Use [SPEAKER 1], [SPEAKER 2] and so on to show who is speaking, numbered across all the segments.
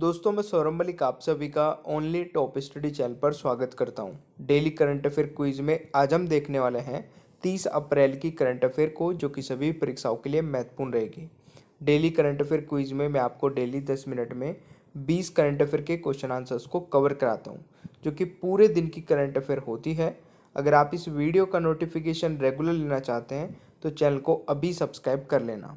[SPEAKER 1] दोस्तों मैं सौरभ मलिक आप सभी का ओनली टॉप स्टडी चैनल पर स्वागत करता हूं डेली करंट अफेयर क्विज में आज हम देखने वाले हैं तीस अप्रैल की करंट अफेयर को जो कि सभी परीक्षाओं के लिए महत्वपूर्ण रहेगी डेली करंट अफेयर क्विज में मैं आपको डेली दस मिनट में बीस करंट अफेयर के क्वेश्चन आंसर्स को कवर कराता हूँ जो कि पूरे दिन की करंट अफेयर होती है अगर आप इस वीडियो का नोटिफिकेशन रेगुलर लेना चाहते हैं तो चैनल को अभी सब्सक्राइब कर लेना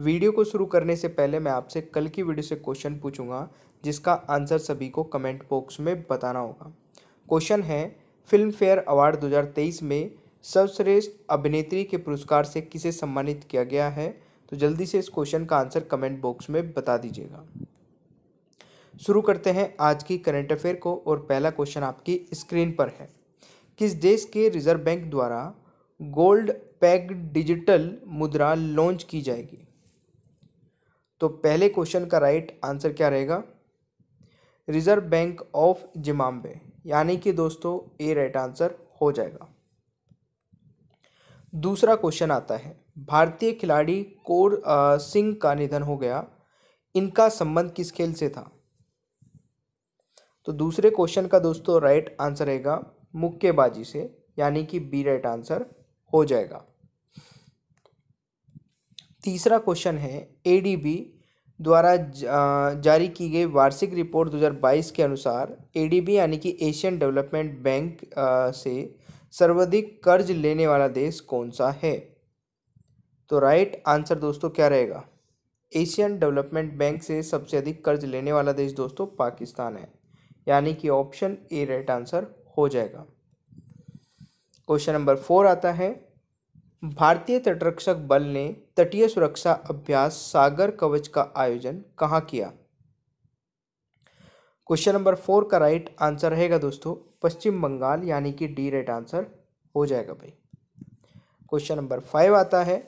[SPEAKER 1] वीडियो को शुरू करने से पहले मैं आपसे कल की वीडियो से क्वेश्चन पूछूंगा जिसका आंसर सभी को कमेंट बॉक्स में बताना होगा क्वेश्चन है फिल्म फेयर अवार्ड 2023 में सर्वश्रेष्ठ अभिनेत्री के पुरस्कार से किसे सम्मानित किया गया है तो जल्दी से इस क्वेश्चन का आंसर कमेंट बॉक्स में बता दीजिएगा शुरू करते हैं आज की करंट अफेयर को और पहला क्वेश्चन आपकी स्क्रीन पर है किस देश के रिजर्व बैंक द्वारा गोल्ड पैग डिजिटल मुद्रा लॉन्च की जाएगी तो पहले क्वेश्चन का राइट आंसर क्या रहेगा रिज़र्व बैंक ऑफ जिम्बाब्वे यानी कि दोस्तों ए राइट आंसर हो जाएगा दूसरा क्वेश्चन आता है भारतीय खिलाड़ी कोर सिंह का निधन हो गया इनका संबंध किस खेल से था तो दूसरे क्वेश्चन का दोस्तों राइट आंसर रहेगा मुक्केबाजी से यानी कि बी राइट आंसर हो जाएगा तीसरा क्वेश्चन है एडीबी द्वारा जारी की गई वार्षिक रिपोर्ट 2022 के अनुसार एडीबी यानी कि एशियन डेवलपमेंट बैंक से सर्वाधिक कर्ज लेने वाला देश कौन सा है तो राइट आंसर दोस्तों क्या रहेगा एशियन डेवलपमेंट बैंक से सबसे अधिक कर्ज लेने वाला देश दोस्तों पाकिस्तान है यानी कि ऑप्शन ए राइट आंसर हो जाएगा क्वेश्चन नंबर फोर आता है भारतीय तटरक्षक बल ने तटीय सुरक्षा अभ्यास सागर कवच का आयोजन कहाँ किया क्वेश्चन नंबर फोर का राइट आंसर रहेगा दोस्तों पश्चिम बंगाल यानी कि डी राइट आंसर हो जाएगा भाई क्वेश्चन नंबर फाइव आता है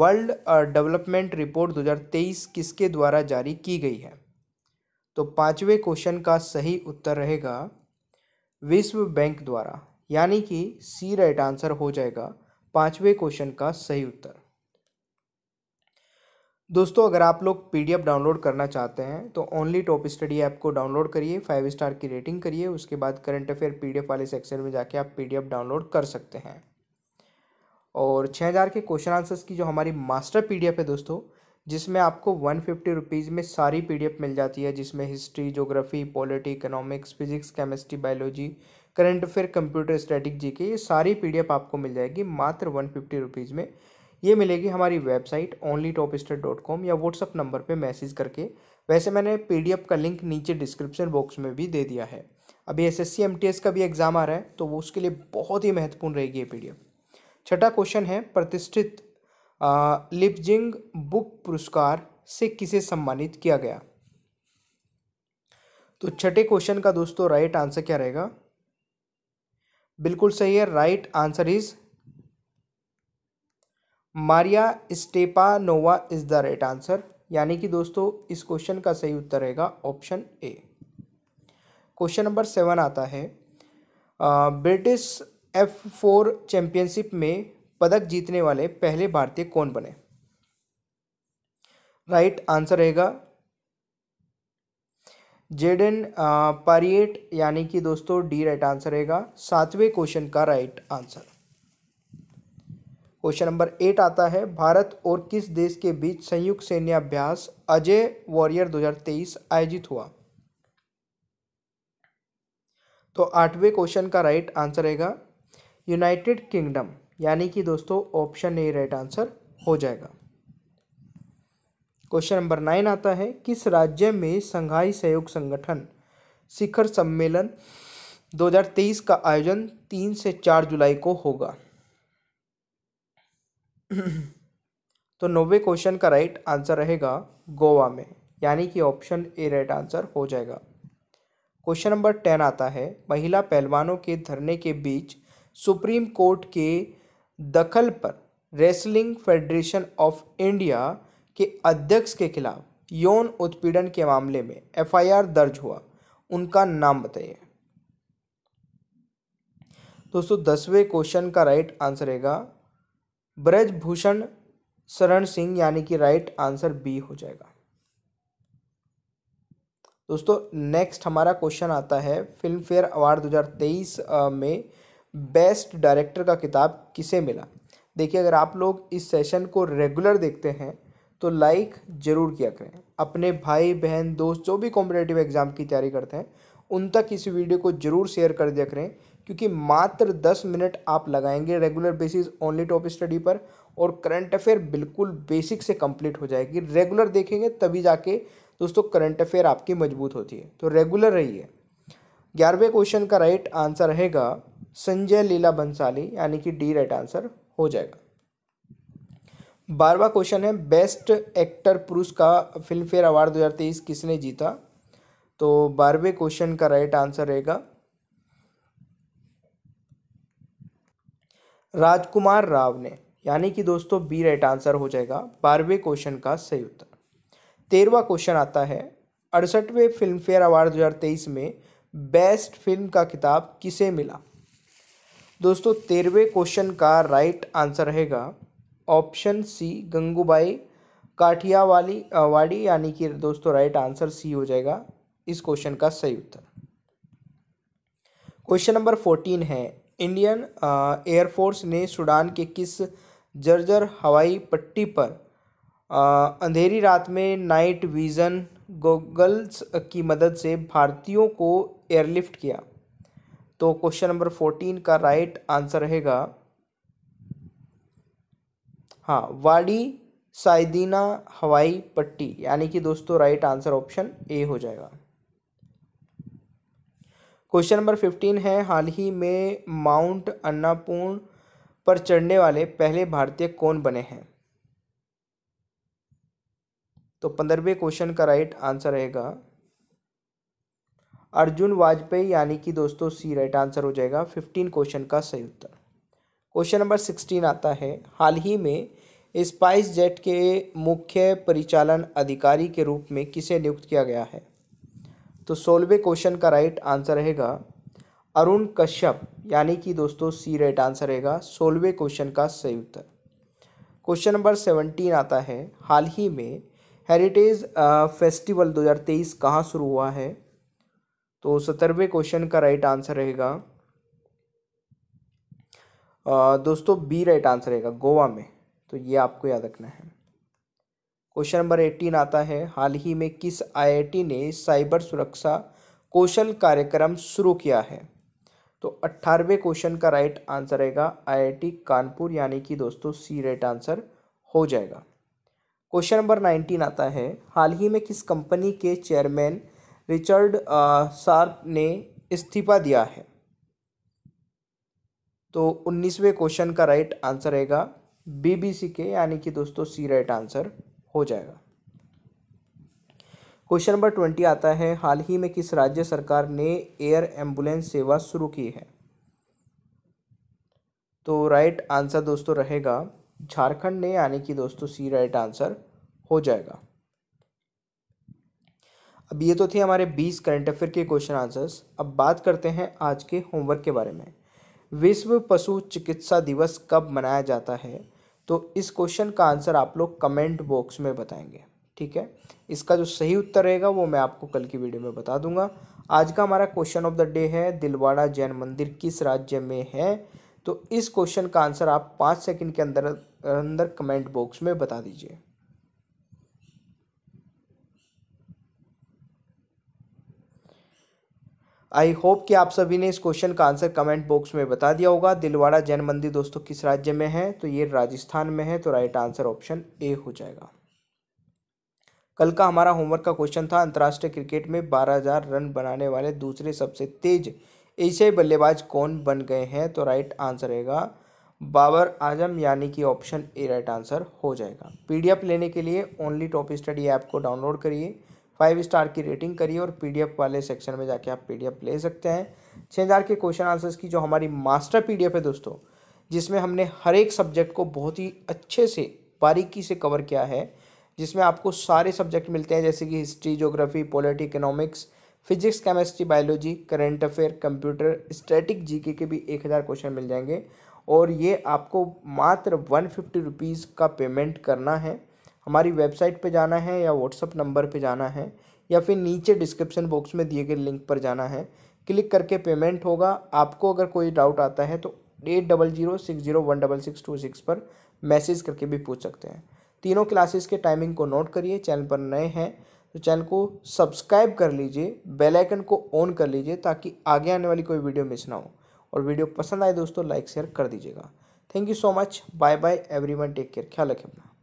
[SPEAKER 1] वर्ल्ड डेवलपमेंट रिपोर्ट 2023 किसके द्वारा जारी की गई है तो पांचवें क्वेश्चन का सही उत्तर रहेगा विश्व बैंक द्वारा यानी कि सी राइट आंसर हो जाएगा पांचवें क्वेश्चन का सही उत्तर दोस्तों अगर आप लोग पीडीएफ डाउनलोड करना चाहते हैं तो ओनली टॉप स्टडी ऐप को डाउनलोड करिए फाइव स्टार की रेटिंग करिए उसके बाद करंट अफेयर पीडीएफ वाले सेक्शन में जाके आप पीडीएफ डाउनलोड कर सकते हैं और छः हज़ार के क्वेश्चन आंसर्स की जो हमारी मास्टर पीडीएफ है दोस्तों जिसमें आपको वन फिफ्टी रुपीज़ में सारी पीडीएफ मिल जाती है जिसमें history geography polity economics physics chemistry biology current affair computer static G K ये सारी पी आपको मिल जाएगी मात्र वन फिफ्टी रुपीज़ में ये मिलेगी हमारी website only top study dot com या व्हाट्सअप नंबर पे मैसेज करके वैसे मैंने पीडीएफ का लिंक नीचे डिस्क्रिप्शन बॉक्स में भी दे दिया है अभी एस एस सी का भी एग्ज़ाम आ रहा है तो वो उसके लिए बहुत ही महत्वपूर्ण रहेगी ये पी छठा क्वेश्चन है प्रतिष्ठित लिपजिंग बुक पुरस्कार से किसे सम्मानित किया गया तो छठे क्वेश्चन का दोस्तों राइट आंसर क्या रहेगा बिल्कुल सही है right answer is Maria Stepanova is the right answer यानी कि दोस्तों इस क्वेश्चन का सही उत्तर रहेगा option A question number seven आता है ब्रिटिश एफ फोर चैंपियनशिप में पदक जीतने वाले पहले भारतीय कौन बने राइट आंसर रहेगा जेडन पारिएट यानी कि दोस्तों डी राइट आंसर रहेगा सातवें क्वेश्चन का right answer question number eight आता है भारत और किस देश के बीच संयुक्त सैन्य अभ्यास अजय वॉरियर 2023 आयोजित हुआ तो आठवें क्वेश्चन का राइट आंसर रहेगा यूनाइटेड किंगडम यानी कि दोस्तों ऑप्शन ए राइट आंसर हो जाएगा क्वेश्चन नंबर नाइन आता है किस राज्य में संघाई सहयोग संगठन शिखर सम्मेलन 2023 का आयोजन तीन से चार जुलाई को होगा तो नब्बे क्वेश्चन का राइट आंसर रहेगा गोवा में यानी कि ऑप्शन ए राइट आंसर हो जाएगा क्वेश्चन नंबर टेन आता है महिला पहलवानों के धरने के बीच सुप्रीम कोर्ट के दखल पर रेसलिंग फेडरेशन ऑफ इंडिया के अध्यक्ष के खिलाफ यौन उत्पीड़न के मामले में एफआईआर दर्ज हुआ उनका नाम बताइए दोस्तों दसवें क्वेश्चन का राइट आंसर रहेगा ब्रजभूषण शरण सिंह यानी कि राइट आंसर बी हो जाएगा दोस्तों नेक्स्ट हमारा क्वेश्चन आता है फिल्म फेयर अवार्ड 2023 में बेस्ट डायरेक्टर का किताब किसे मिला देखिए अगर आप लोग इस सेशन को रेगुलर देखते हैं तो लाइक ज़रूर किया करें अपने भाई बहन दोस्त जो भी कॉम्पिटेटिव एग्ज़ाम की तैयारी करते हैं उन तक इस वीडियो को ज़रूर शेयर कर दिया करें क्योंकि मात्र दस मिनट आप लगाएंगे regular basis only top study पर और करंट अफेयर बिल्कुल बेसिक से कंप्लीट हो जाएगी रेगुलर देखेंगे तभी जाके दोस्तों करंट अफेयर आपकी मजबूत होती है तो रेगुलर रहिए ग्यारहवें क्वेश्चन का राइट आंसर रहेगा संजय लीला बंसाली यानी कि डी राइट आंसर हो जाएगा बारवा क्वेश्चन है बेस्ट एक्टर पुरुष का फिल्म फेयर अवार्ड 2023 किसने जीता तो बारहवें क्वेश्चन का राइट आंसर रहेगा राजकुमार राव ने यानी कि दोस्तों बी राइट आंसर हो जाएगा बारहवें क्वेश्चन का सही उत्तर तेरहवा क्वेश्चन आता है अड़सठवें फिल्म फेयर अवार्ड 2023 में बेस्ट फिल्म का किताब किसे मिला दोस्तों तेरहवें क्वेश्चन का राइट आंसर रहेगा ऑप्शन सी गंगूबाई काठियावाली वाड़ी यानी कि दोस्तों राइट आंसर सी हो जाएगा इस क्वेश्चन का सही उत्तर क्वेश्चन नंबर फोर्टीन है इंडियन एयरफोर्स ने सूडान के किस जर्जर हवाई पट्टी पर आ, अंधेरी रात में नाइट विज़न गोगल्स की मदद से भारतीयों को एयरलिफ्ट किया तो क्वेश्चन नंबर फोर्टीन का राइट आंसर रहेगा हाँ वाडी साइदीना हवाई पट्टी यानी कि दोस्तों राइट आंसर ऑप्शन ए हो जाएगा क्वेश्चन नंबर फिफ्टीन है हाल ही में माउंट अन्नापूर्ण पर चढ़ने वाले पहले भारतीय कौन बने हैं तो पंद्रहवें क्वेश्चन का राइट आंसर रहेगा अर्जुन वाजपेयी यानी कि दोस्तों सी राइट आंसर हो जाएगा फिफ्टीन क्वेश्चन का सही उत्तर क्वेश्चन नंबर सिक्सटीन आता है हाल ही में स्पाइस जेट के मुख्य परिचालन अधिकारी के रूप में किसे नियुक्त किया गया है तो सोलवे क्वेश्चन का राइट आंसर रहेगा अरुण कश्यप यानी कि दोस्तों सी राइट आंसर रहेगा सोलवे क्वेश्चन का सही उत्तर क्वेश्चन नंबर सेवनटीन आता है हाल ही में हेरिटेज फेस्टिवल 2023 कहाँ शुरू हुआ है तो सत्तरवें क्वेश्चन का राइट आंसर रहेगा दोस्तों बी राइट आंसर रहेगा गोवा में तो ये आपको याद रखना है क्वेश्चन नंबर एटीन आता है हाल ही में किस आईआईटी ने साइबर सुरक्षा कौशल कार्यक्रम शुरू किया है तो अट्ठारहवें क्वेश्चन का राइट आंसर रहेगा आईआईटी कानपुर यानी कि दोस्तों सी राइट आंसर हो जाएगा क्वेश्चन नंबर नाइनटीन आता है हाल ही में किस कंपनी के चेयरमैन रिचर्ड सार्प ने इस्तीफा दिया है तो उन्नीसवें क्वेश्चन का राइट आंसर रहेगा बीबीसी के यानी कि दोस्तों सी राइट आंसर हो जाएगा क्वेश्चन नंबर ट्वेंटी आता है हाल ही में किस राज्य सरकार ने एयर एम्बुलेंस सेवा शुरू की है तो राइट आंसर दोस्तों रहेगा झारखंड ने यानी कि दोस्तों सी राइट आंसर हो जाएगा अब ये तो थे हमारे बीस करंट अफेयर के क्वेश्चन आंसर्स अब बात करते हैं आज के होमवर्क के बारे में विश्व पशु चिकित्सा दिवस कब मनाया जाता है तो इस क्वेश्चन का आंसर आप लोग कमेंट बॉक्स में बताएंगे ठीक है इसका जो सही उत्तर रहेगा वो मैं आपको कल की वीडियो में बता दूंगा आज का हमारा क्वेश्चन ऑफ द डे है दिलवाड़ा जैन मंदिर किस राज्य में है तो इस क्वेश्चन का आंसर आप पाँच सेकंड के अंदर अंदर कमेंट बॉक्स में बता दीजिए आई होप कि आप सभी ने इस क्वेश्चन का आंसर कमेंट बॉक्स में बता दिया होगा दिलवाड़ा जैन मंदिर दोस्तों किस राज्य में है तो ये राजस्थान में है तो राइट आंसर ऑप्शन ए हो जाएगा कल का हमारा होमवर्क का क्वेश्चन था अंतर्राष्ट्रीय क्रिकेट में 12000 रन बनाने वाले दूसरे सबसे तेज एशियाई बल्लेबाज कौन बन गए हैं तो राइट आंसर रहेगा बाबर आजम यानी कि ऑप्शन ए राइट आंसर हो जाएगा पीडीएफ लेने के लिए ओनली टॉप स्टडी ऐप को डाउनलोड करिए फाइव स्टार की रेटिंग करिए और पीडीएफ वाले सेक्शन में जाके आप पीडीएफ ले सकते हैं छः हज़ार के क्वेश्चन आंसर्स की जो हमारी मास्टर पीडीएफ है दोस्तों जिसमें हमने हर एक सब्जेक्ट को बहुत ही अच्छे से बारीकी से कवर किया है जिसमें आपको सारे सब्जेक्ट मिलते हैं जैसे कि history geography polity economics physics chemistry biology current affair computer static GK के भी एक हज़ार क्वेश्चन मिल जाएंगे और ये आपको मात्र वन फिफ्टी रुपीज़ का पेमेंट करना है हमारी वेबसाइट पे जाना है या व्हाट्सअप नंबर पे जाना है या फिर नीचे डिस्क्रिप्शन बॉक्स में दिए गए लिंक पर जाना है क्लिक करके पेमेंट होगा आपको अगर कोई डाउट आता है तो eight double zero six zero one double six two six पर मैसेज करके भी पूछ सकते हैं तीनों क्लासेस के टाइमिंग को नोट करिए चैनल पर नए हैं तो चैनल को सब्सक्राइब कर लीजिए बेल आइकन को ऑन कर लीजिए ताकि आगे आने वाली कोई वीडियो मिस ना हो और वीडियो पसंद आए दोस्तों लाइक शेयर कर दीजिएगा thank you so much bye bye everyone take care ख्याल रखें अपना